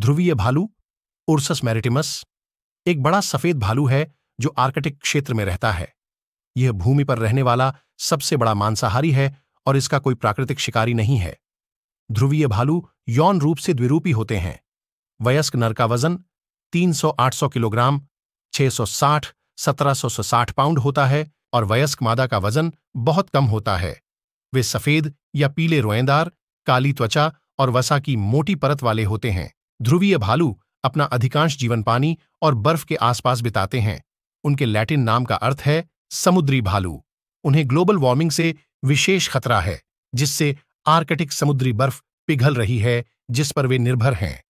ध्रुवीय भालू उर्सस मैरिटिमस एक बड़ा सफेद भालू है जो आर्कटिक क्षेत्र में रहता है यह भूमि पर रहने वाला सबसे बड़ा मांसाहारी है और इसका कोई प्राकृतिक शिकारी नहीं है ध्रुवीय भालू यौन रूप से द्विरूपी होते हैं वयस्क नर का वजन 300-800 किलोग्राम 660-1760 पाउंड होता है और वयस्क मादा का वजन बहुत कम होता है वे सफेद या पीले रोएदार काली त्वचा और वसा की मोटी परत वाले होते हैं ध्रुवीय भालू अपना अधिकांश जीवन पानी और बर्फ के आसपास बिताते हैं उनके लैटिन नाम का अर्थ है समुद्री भालू उन्हें ग्लोबल वार्मिंग से विशेष खतरा है जिससे आर्कटिक समुद्री बर्फ पिघल रही है जिस पर वे निर्भर हैं